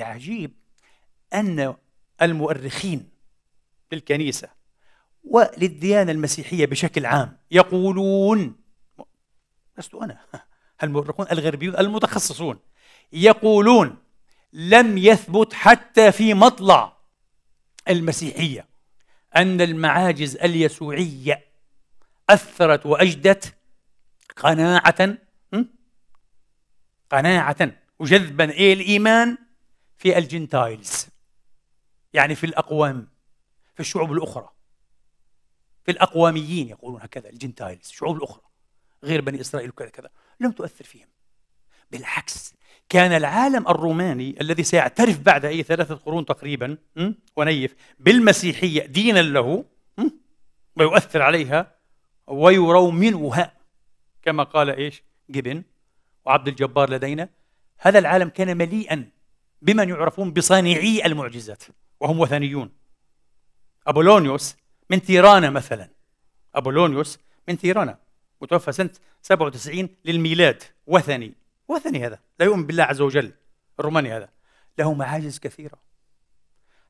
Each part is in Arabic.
العجيب أن المؤرخين للكنيسة وللديانة المسيحية بشكل عام يقولون لست أنا المؤرخون الغربيون المتخصصون يقولون لم يثبت حتى في مطلع المسيحية أن المعاجز اليسوعية أثرت وأجدت قناعة قناعة وجذبا إيه الإيمان في الجنتايلز يعني في الأقوام في الشعوب الأخرى في الأقواميين يقولون هكذا الجنتايلز الشعوب الأخرى غير بني إسرائيل وكذا كذا لم تؤثر فيهم بالعكس كان العالم الروماني الذي سيعترف بعد أي ثلاثة قرون تقريبا ونيف بالمسيحية دينا له ويؤثر عليها ويرومنها كما قال ايش؟ جبن وعبد الجبار لدينا هذا العالم كان مليئا بمن يعرفون بصانعي المعجزات وهم وثنيون أبولونيوس من تيرانا مثلا أبولونيوس من تيرانا متوفى سنة 97 للميلاد وثني وثني هذا لا يؤمن بالله عز وجل الروماني هذا له معاجز كثيرة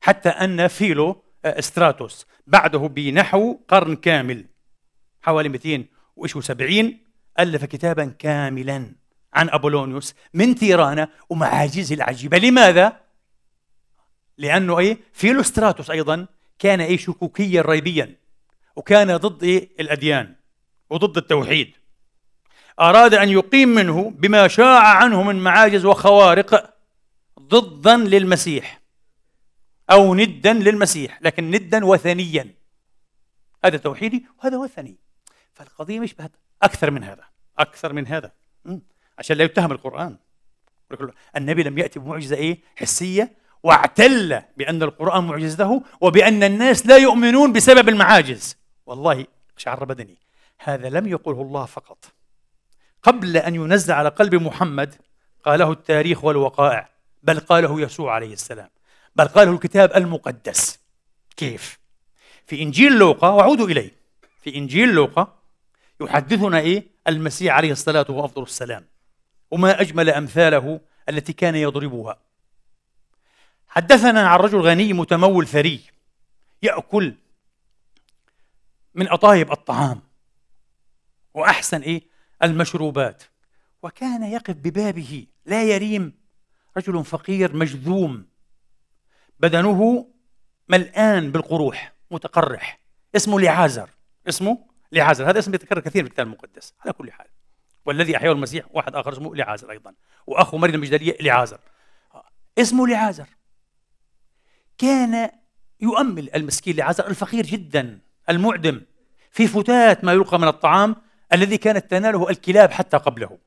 حتى أن فيلو آه، استراتوس بعده بنحو قرن كامل حوالي 270 ألف كتابا كاملا عن أبولونيوس من تيرانا ومعاجزه العجيبة لماذا؟ لأنه إيه؟ فيلوستراتوس أيضا كان إيه شكوكيا ريبيا وكان ضد إيه؟ الأديان وضد التوحيد أراد أن يقيم منه بما شاع عنه من معاجز وخوارق ضدا للمسيح أو ندا للمسيح لكن ندا وثنيا هذا توحيدي وهذا وثني فالقضية مش بهذا أكثر من هذا أكثر من هذا عشان لا يتهم القرآن النبي لم يأتي بمعجزة إيه؟ حسية واعتل بأن القرآن معجزته وبأن الناس لا يؤمنون بسبب المعاجز والله شعر بدني هذا لم يقله الله فقط قبل أن ينزل على قلب محمد قاله التاريخ والوقائع بل قاله يسوع عليه السلام بل قاله الكتاب المقدس كيف؟ في إنجيل لوقا وعودوا إليه في إنجيل لوقا يحدثنا إيه؟ المسيح عليه الصلاة والسلام السلام وما أجمل أمثاله التي كان يضربها حدثنا عن رجل غني متمول ثري يأكل من أطايب الطعام وأحسن إيه المشروبات وكان يقف ببابه لا يريم رجل فقير مجذوم بدنه ملآن بالقروح متقرح اسمه لعازر اسمه لعازر هذا اسم يتكرر كثير في الكتاب المقدس على كل حال والذي أحياه المسيح واحد آخر اسمه لعازر أيضا وأخو مريم المجدلية لعازر اسمه لعازر كان يؤمل المسكين لعازر الفقير جدا المعدم في فتات ما يلقى من الطعام الذي كانت تناله الكلاب حتى قبله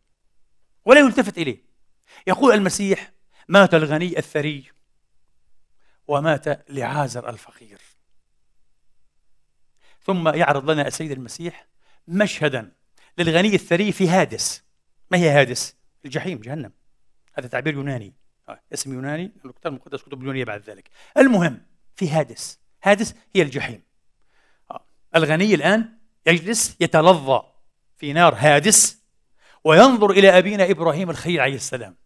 ولا يلتفت إليه يقول المسيح مات الغني الثري ومات لعازر الفقير ثم يعرض لنا السيد المسيح مشهدا للغني الثري في هادس ما هي هادس؟ الجحيم جهنم هذا تعبير يوناني آه، اسم يوناني الكتاب المقدس كتب يونانيه بعد ذلك المهم في هادس هادس هي الجحيم آه، الغني الان يجلس يتلظى في نار هادس وينظر الى ابينا ابراهيم الخليل عليه السلام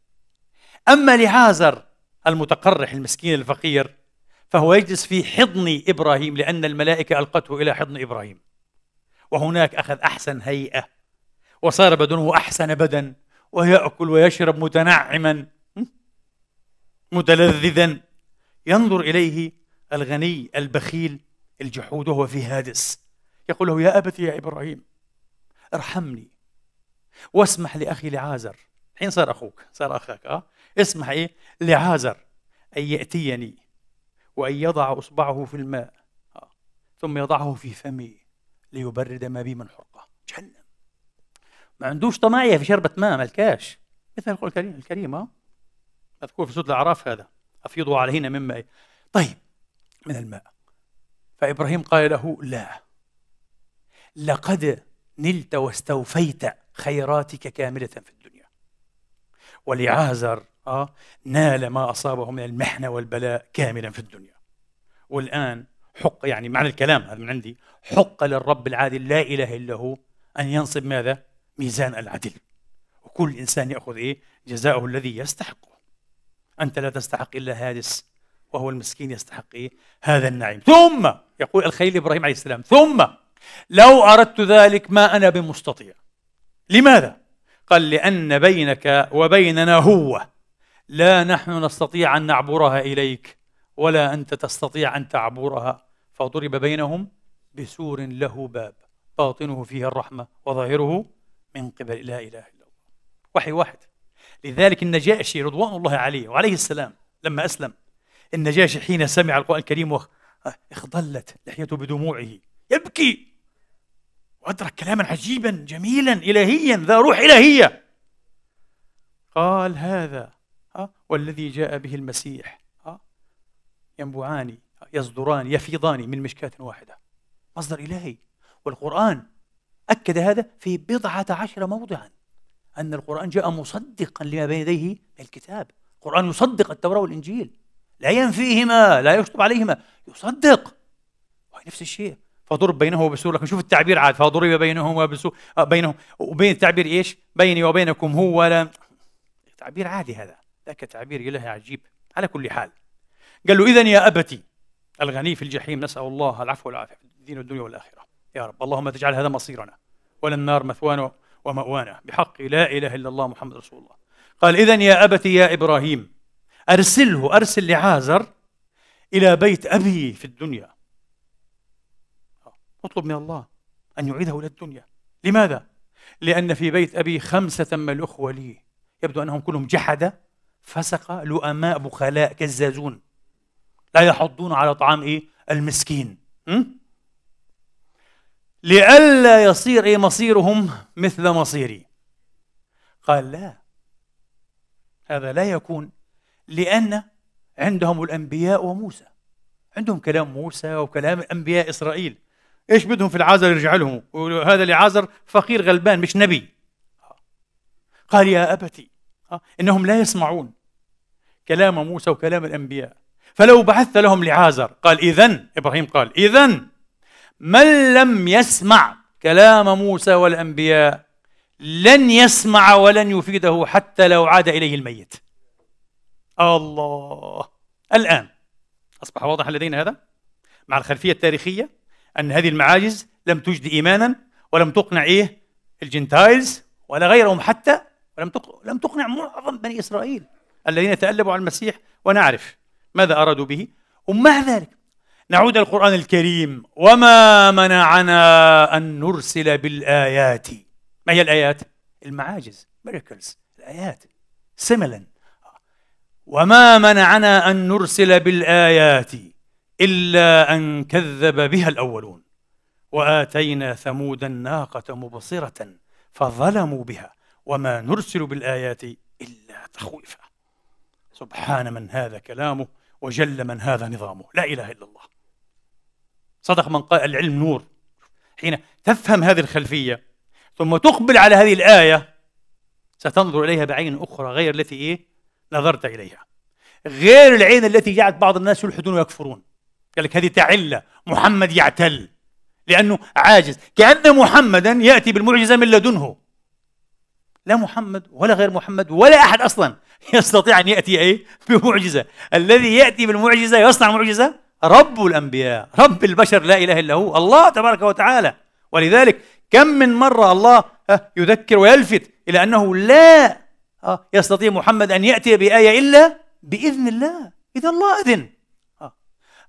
اما لعازر المتقرح المسكين الفقير فهو يجلس في حضن ابراهيم لان الملائكه القته الى حضن ابراهيم وهناك أخذ أحسن هيئة وصار بدنه أحسن بدن ويأكل ويشرب متنعما متلذذا ينظر إليه الغني البخيل الجحود وهو في هادس يقول له يا أبتي يا إبراهيم ارحمني واسمح لأخي لعازر حين صار أخوك صار أخاك أه اسمح إيه لعازر أن يأتيني وأن يضع إصبعه في الماء آه، ثم يضعه في فمي ليبرد ما بي من حرقة جهنم ما عندوش طماعية في شربة ماء ملكاش مثل القول الكريم الكريم آه. مذكور في سورة الأعراف هذا أفيضوا علينا مما طيب من الماء فإبراهيم قال له لا لقد نلت واستوفيت خيراتك كاملة في الدنيا ولعازر آه نال ما أصابه من المحنة والبلاء كاملا في الدنيا والآن حق يعني معنى الكلام هذا من عندي حق للرب العادل لا إله إلا هو أن ينصب ماذا؟ ميزان العدل وكل إنسان يأخذ إيه؟ جزاءه الذي يستحقه أنت لا تستحق إلا هادس وهو المسكين يستحق إيه؟ هذا النعيم ثم يقول الخليل إبراهيم عليه السلام ثم لو أردت ذلك ما أنا بمستطيع لماذا؟ قال لأن بينك وبيننا هو لا نحن نستطيع أن نعبرها إليك ولا أنت تستطيع أن تعبرها فضرب بينهم بسور له باب باطنه فيه الرحمة وظاهره من قبل لا إله إلا الله وحي واحد لذلك النجاشي رضوان الله عليه وعليه السلام لما أسلم النجاشي حين سمع القرآن الكريم اخضلت لحيته بدموعه يبكي وأدرك كلاما عجيبا جميلا إلهيا ذا روح إلهية قال هذا والذي جاء به المسيح ينبوعان يصدران يفيضان من مشكاة واحدة مصدر إلهي والقرآن أكد هذا في بضعة عشر موضعا أن القرآن جاء مصدقا لما بين يديه من الكتاب القرآن يصدق التوراة والإنجيل لا ينفيهما لا يشطب عليهما يصدق وهي نفس الشيء فضرب بينه وبسور لكن شوف التعبير عاد فضرب بينهما وبسور آه، بينهم وبين التعبير ايش؟ بيني وبينكم هو ولا تعبير عادي هذا ذاك تعبير إلهي عجيب على كل حال قال له إذا يا أبتي الغني في الجحيم نسأل الله العفو والعافية في الدين والدنيا والآخرة يا رب اللهم تجعل هذا مصيرنا ولا النار مثوانا ومأوانا بحق لا إله إلا الله محمد رسول الله قال إذا يا أبتي يا إبراهيم أرسله أرسل لعازر إلى بيت أبي في الدنيا اطلب من الله أن يعيده إلى الدنيا لماذا؟ لأن في بيت أبي خمسة من الأخوة لي يبدو أنهم كلهم جحدة فسقة لؤماء بخلاء كزازون لا يحضون على طعام ايه المسكين م? لئلا يصير ايه مصيرهم مثل مصيري قال لا هذا لا يكون لان عندهم الانبياء وموسى عندهم كلام موسى وكلام انبياء اسرائيل ايش بدهم في العازر يرجع لهم هذا لعازر فقير غلبان مش نبي قال يا ابتي آه، انهم لا يسمعون كلام موسى وكلام الانبياء فلو بعثت لهم لعازر قال إذا إبراهيم قال إذا من لم يسمع كلام موسى والأنبياء لن يسمع ولن يفيده حتى لو عاد إليه الميت الله الآن أصبح واضحا لدينا هذا مع الخلفية التاريخية أن هذه المعاجز لم تجد إيمانا ولم تقنع إيه الجنتايلز ولا غيرهم حتى ولم لم تقنع معظم بني إسرائيل الذين تألبوا على المسيح ونعرف ماذا أرادوا به؟ ومع ذلك نعود القرآن الكريم وما منعنا أن نرسل بالآيات ما هي الآيات؟ المعاجز miracles الآيات سملا وما منعنا أن نرسل بالآيات إلا أن كذب بها الأولون وآتينا ثمود الناقة مبصرة فظلموا بها وما نرسل بالآيات إلا تخويفا سبحان من هذا كلامه وجل من هذا نظامه لا إله إلا الله صدق من قال العلم نور حين تفهم هذه الخلفية ثم تقبل على هذه الآية ستنظر إليها بعين أخرى غير التي إيه نظرت إليها غير العين التي جعلت بعض الناس يلحدون ويكفرون قال لك هذه تعلة محمد يعتل لأنه عاجز كأن محمدا يأتي بالمعجزة من لدنه لا محمد ولا غير محمد ولا أحد أصلا يستطيع أن يأتي إيه؟ بمعجزة الذي يأتي بالمعجزة يصنع معجزة رب الأنبياء رب البشر لا إله إلا هو الله تبارك وتعالى ولذلك كم من مرة الله آه، يذكر ويلفت إلى أنه لا آه، يستطيع محمد أن يأتي بآية إلا بإذن الله إذا الله أذن آه.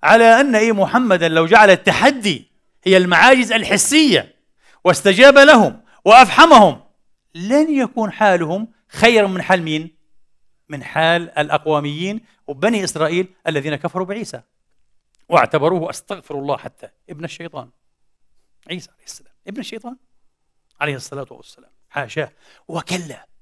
على أن إيه محمدا لو جعل التحدي هي المعاجز الحسية واستجاب لهم وأفحمهم لن يكون حالهم خيرا من حال مين؟ من حال الأقواميين وبني إسرائيل الذين كفروا بعيسى واعتبروه أستغفر الله حتى ابن الشيطان عيسى عليه السلام ابن الشيطان عليه الصلاة والسلام حاشاه وكلا